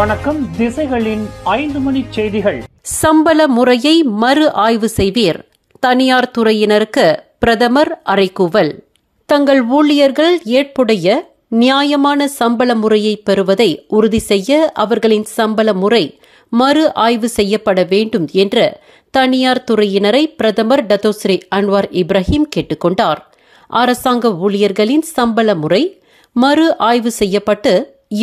வணக்கம் திசைகளின் ஐந்து மணி செய்திகள் சம்பள முறையை மறு ஆய்வு செய்வீர் தனியார் துறையினருக்கு பிரதமர் அறைகூவல் தங்கள் ஊழியர்கள் ஏற்புடைய நியாயமான சம்பள முறையை பெறுவதை உறுதி செய்ய அவர்களின் சம்பள முறை மறு ஆய்வு செய்யப்பட வேண்டும் என்று தனியார் துறையினரை பிரதமர் டத்தோஸ்ரீ அன்வார் இப்ராஹிம் கேட்டுக்கொண்டார் அரசாங்க ஊழியர்களின் சம்பள முறை மறு ஆய்வு செய்யப்பட்டு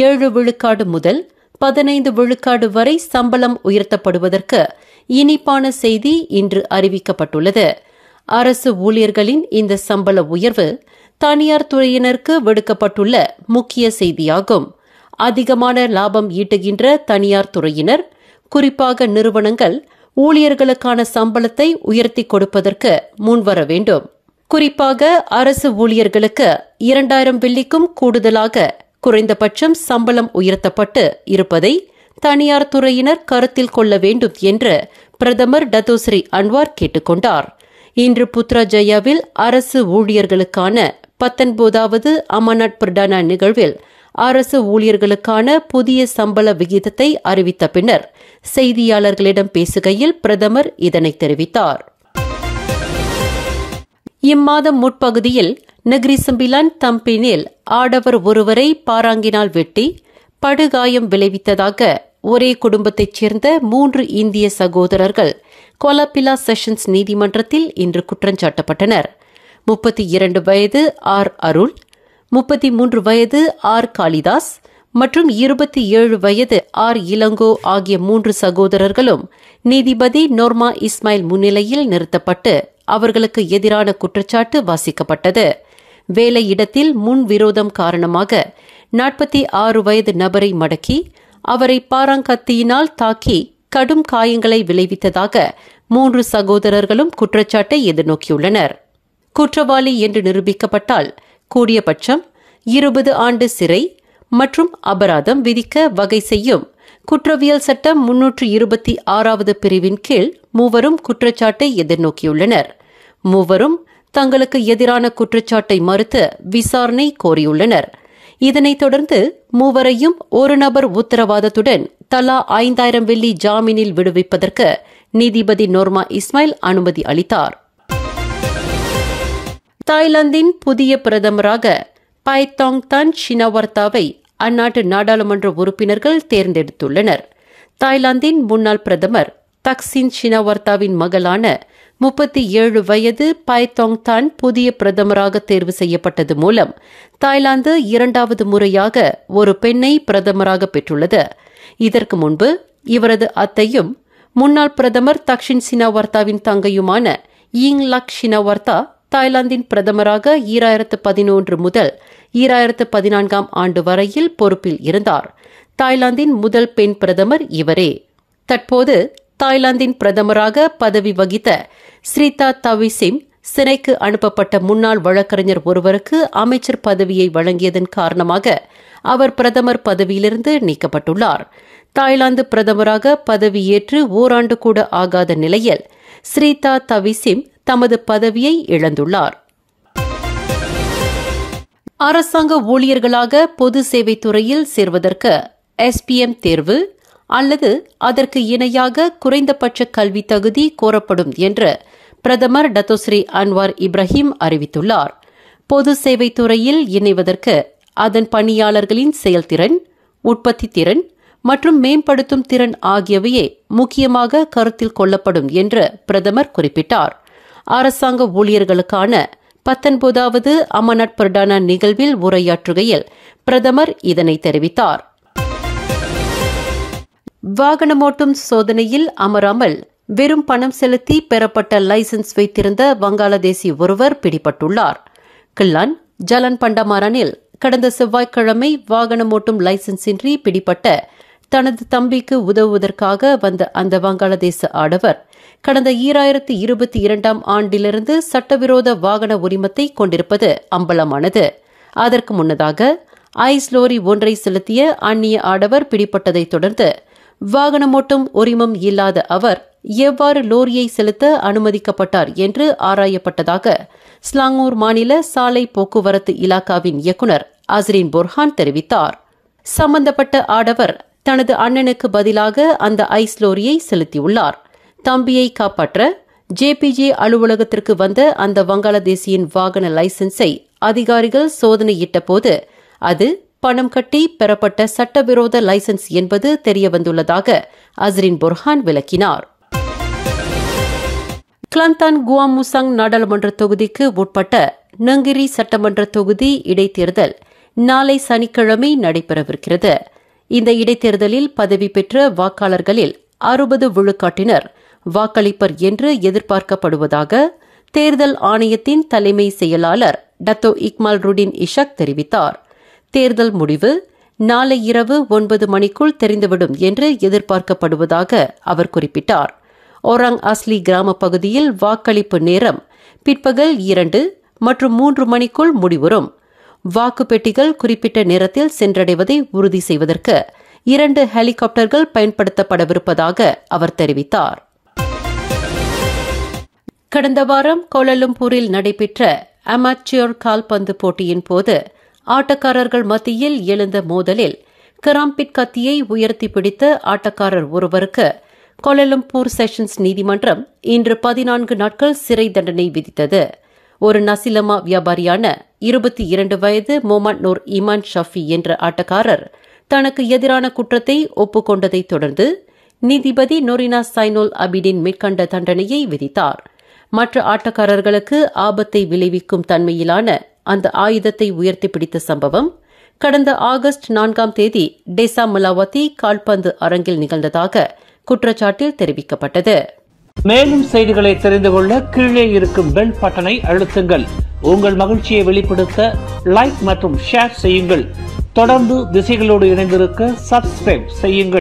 ஏழு விழுக்காடு முதல் பதினைந்து விழுக்காடு வரை சம்பளம் உயர்த்தப்படுவதற்கு இனிப்பான செய்தி இன்று அறிவிக்கப்பட்டுள்ளது அரசு ஊழியர்களின் இந்த சம்பள உயர்வு தனியார் துறையினருக்கு விடுக்கப்பட்டுள்ள முக்கிய செய்தியாகும் அதிகமான லாபம் ஈட்டுகின்ற தனியார் துறையினர் குறிப்பாக நிறுவனங்கள் ஊழியர்களுக்கான சம்பளத்தை உயர்த்தி கொடுப்பதற்கு முன்வர வேண்டும் குறிப்பாக அரசு ஊழியர்களுக்கு இரண்டாயிரம் வெள்ளிக்கும் கூடுதலாக குறைந்தபட்சம் சம்பளம் உயர்த்தப்பட்டு இருப்பதை தனியார் துறையினர் கருத்தில் கொள்ள வேண்டும் என்று பிரதமர் டத்தோஸ்ரீ அன்வார் கேட்டுக்கொண்டார் இன்று புத்ராஜயாவில் அரசு ஊழியர்களுக்கான பத்தொன்பதாவது அமர்நாத் பிரதான நிகழ்வில் அரசு ஊழியர்களுக்கான புதிய சம்பள விகிதத்தை அறிவித்த பின்னர் செய்தியாளர்களிடம் பேசுகையில் பிரதமர் இதனை தெரிவித்தார் இம்மாதம் முற்பகுதியில் நெகிரி தம்பினில் ஆடவர் ஒருவரை பாராங்கினால் வெட்டி படுகாயம் விளைவித்ததாக ஒரே குடும்பத்தைச் சேர்ந்த மூன்று இந்திய சகோதரர்கள் கொலப்பிலா செஷன்ஸ் நீதிமன்றத்தில் இன்று குற்றஞ்சாட்டப்பட்டனர் முப்பத்தி இரண்டு வயது ஆர் அருள் முப்பத்தி மூன்று வயது ஆர் காளிதாஸ் மற்றும் இருபத்தி ஏழு வயது ஆர் இளங்கோ ஆகிய மூன்று சகோதரர்களும் நீதிபதி நோர்மா இஸ்மாயில் முன்னிலையில் நிறுத்தப்பட்டு அவர்களுக்கு எதிரான குற்றச்சாட்டு வாசிக்கப்பட்டது வேலை இடத்தில் முன் விரோதம் காரணமாக நாற்பத்தி ஆறு வயது நபரை மடக்கி அவரை பாராங்கத்தியினால் தாக்கி கடும் காயங்களை விளைவித்ததாக மூன்று சகோதரர்களும் குற்றச்சாட்டை எதிர்நோக்கியுள்ளனர் குற்றவாளி என்று நிரூபிக்கப்பட்டால் கூடியபட்சம் இருபது ஆண்டு சிறை மற்றும் அபராதம் விதிக்க வகை செய்யும் குற்றவியல் சட்டம் முன்னூற்று இருபத்தி ஆறாவது பிரிவின் கீழ் மூவரும் குற்றச்சாட்டை எதிர்நோக்கியுள்ளனர் மூவரும் தங்களுக்கு எதிரான குற்றச்சாட்டை மறுத்து விசாரணை கோரியுள்ளனர் இதனைத் தொடர்ந்து மூவரையும் ஒரு நபர் உத்தரவாதத்துடன் தலா ஐந்தாயிரம் வெள்ளி ஜாமீனில் விடுவிப்பதற்கு நீதிபதி நோர்மா இஸ்மாயில் அனுமதி அளித்தார் தாய்லாந்தின் புதிய பிரதமராக தாங் தான் ஷினவர்த்தாவை அந்நாட்டு நாடாளுமன்ற உறுப்பினர்கள் தேர்ந்தெடுத்துள்ளனர் தாய்லாந்தின் முன்னாள் பிரதமர் தக்சின் ஷினவர்த்தாவின் மகளான முப்பத்தி ஏழு வயது தோங் தான் புதிய பிரதமராக தேர்வு செய்யப்பட்டது மூலம் தாய்லாந்து இரண்டாவது முறையாக ஒரு பெண்ணை பிரதமராக பெற்றுள்ளது இதற்கு முன்பு இவரது அத்தையும் முன்னாள் பிரதமர் தக்ஷின் சினாவர்த்தாவின் தங்கையுமான ஈங் லக் சினாவர்த்தா தாய்லாந்தின் பிரதமராக ஈராயிரத்து பதினொன்று முதல் ஈராயிரத்து பதினான்காம் ஆண்டு வரையில் பொறுப்பில் இருந்தார் தாய்லாந்தின் முதல் பெண் பிரதமர் இவரே தற்போது தாய்லாந்தின் பிரதமராக பதவி வகித்த ஸ்ரீதா தவிசிம் சிறைக்கு அனுப்பப்பட்ட முன்னாள் வழக்கறிஞர் ஒருவருக்கு அமைச்சர் பதவியை வழங்கியதன் காரணமாக அவர் பிரதமர் பதவியிலிருந்து நீக்கப்பட்டுள்ளார் தாய்லாந்து பிரதமராக பதவியேற்று ஓராண்டு கூட ஆகாத நிலையில் ஸ்ரீதா தவிசிம் தமது பதவியை இழந்துள்ளார் அரசாங்க ஊழியர்களாக பொது சேவை துறையில் சேர்வதற்கு எஸ்பிஎம் தேர்வு அல்லது அதற்கு இணையாக குறைந்தபட்ச கல்வி தகுதி கோரப்படும் என்று பிரதமர் டத்தோஸ்ரீ அன்வார் இப்ராஹிம் அறிவித்துள்ளார் பொது சேவை துறையில் இணைவதற்கு அதன் பணியாளர்களின் செயல்திறன் உற்பத்தி திறன் மற்றும் மேம்படுத்தும் திறன் ஆகியவையே முக்கியமாக கருத்தில் கொள்ளப்படும் என்று பிரதமர் குறிப்பிட்டார் அரசாங்க ஊழியர்களுக்கான பத்தொன்பதாவது அமனட் பிரடான நிகழ்வில் உரையாற்றுகையில் பிரதமர் இதனை தெரிவித்தார் வாகனமோட்டும் சோதனையில் அமராமல் வெறும் பணம் செலுத்தி பெறப்பட்ட லைசன்ஸ் வைத்திருந்த வங்காளதேசி ஒருவர் பிடிபட்டுள்ளார் கில்லான் ஜலன் பண்டமாரனில் கடந்த செவ்வாய்க்கிழமை வாகனம் ஓட்டும் லைசன்ஸின்றி பிடிபட்ட தனது தம்பிக்கு உதவுவதற்காக வந்த அந்த வங்காளதேச ஆடவர் கடந்த ஈராயிரத்தி இருபத்தி இரண்டாம் ஆண்டிலிருந்து சட்டவிரோத வாகன உரிமத்தை கொண்டிருப்பது அம்பலமானது அதற்கு முன்னதாக ஐஸ் லோரி ஒன்றை செலுத்திய அந்நிய ஆடவர் பிடிப்பட்டதைத் தொடர்ந்து ஓட்டும் உரிமம் இல்லாத அவர் எவ்வாறு லோரியை செலுத்த அனுமதிக்கப்பட்டார் என்று ஆராயப்பட்டதாக ஸ்லாங்கூர் மாநில சாலை போக்குவரத்து இலாக்காவின் இயக்குநர் அஸ்ரின் புர்ஹான் தெரிவித்தார் சம்பந்தப்பட்ட ஆடவர் தனது அண்ணனுக்கு பதிலாக அந்த ஐஸ் லோரியை செலுத்தியுள்ளார் தம்பியை காப்பாற்ற ஜேபிஜே அலுவலகத்திற்கு வந்த அந்த வங்காளதேசியின் வாகன லைசன்ஸை அதிகாரிகள் சோதனையிட்ட போது அது பணம் கட்டி பெறப்பட்ட சட்டவிரோத லைசன்ஸ் என்பது தெரியவந்துள்ளதாக அஸ்ரின் பொர்ஹான் விளக்கினார் கிளந்தான் குவாமுசாங் நாடாளுமன்ற தொகுதிக்கு உட்பட்ட நங்கிரி சட்டமன்ற தொகுதி இடைத்தேர்தல் நாளை சனிக்கிழமை நடைபெறவிருக்கிறது இந்த இடைத்தேர்தலில் பதவி பெற்ற வாக்காளர்களில் அறுபது விழுக்காட்டினர் வாக்களிப்பர் என்று எதிர்பார்க்கப்படுவதாக தேர்தல் ஆணையத்தின் தலைமை செயலாளர் டத்தோ இக்மால் ருடின் இஷாக் தெரிவித்தார் தேர்தல் முடிவு நாளை இரவு ஒன்பது மணிக்குள் தெரிந்துவிடும் என்று எதிர்பார்க்கப்படுவதாக அவர் குறிப்பிட்டார் ஒராங் அஸ்லி கிராம பகுதியில் வாக்களிப்பு நேரம் பிற்பகல் இரண்டு மற்றும் மூன்று மணிக்குள் முடிவுறும் வாக்கு பெட்டிகள் குறிப்பிட்ட நேரத்தில் சென்றடைவதை உறுதி செய்வதற்கு இரண்டு ஹெலிகாப்டர்கள் பயன்படுத்தப்படவிருப்பதாக அவர் தெரிவித்தார் கடந்த வாரம் கோலலும்பூரில் நடைபெற்ற அமாச்சியோர் கால்பந்து போட்டியின் போது ஆட்டக்காரர்கள் மத்தியில் எழுந்த மோதலில் கராம்பிட் கத்தியை உயர்த்தி பிடித்த ஆட்டக்காரர் ஒருவருக்கு கொலலம்பூர் செஷன்ஸ் நீதிமன்றம் இன்று பதினான்கு நாட்கள் சிறை தண்டனை விதித்தது ஒரு நசிலமா வியாபாரியான இருபத்தி இரண்டு வயது மொமன் நூர் இமான் ஷாஃபி என்ற ஆட்டக்காரர் தனக்கு எதிரான குற்றத்தை ஒப்புக்கொண்டதை தொடர்ந்து நீதிபதி நொரினா சைனோல் அபிடின் மேற்கண்ட தண்டனையை விதித்தார் மற்ற ஆட்டக்காரர்களுக்கு ஆபத்தை விளைவிக்கும் தன்மையிலான அந்த ஆயுதத்தை உயர்த்தி பிடித்த சம்பவம் கடந்த ஆகஸ்ட் நான்காம் தேதி டேசா முலாவத்தி கால்பந்து அரங்கில் நிகழ்ந்ததாக குற்றச்சாட்டில் தெரிவிக்கப்பட்டது மேலும் செய்திகளை தெரிந்து கொள்ள கீழே இருக்கும் பெல் பட்டனை அழுத்துங்கள் உங்கள் மகிழ்ச்சியை வெளிப்படுத்த லைக் மற்றும் ஷேர் செய்யுங்கள் தொடர்ந்து திசைகளோடு இணைந்திருக்க சப்ஸ்கிரைப் செய்யுங்கள்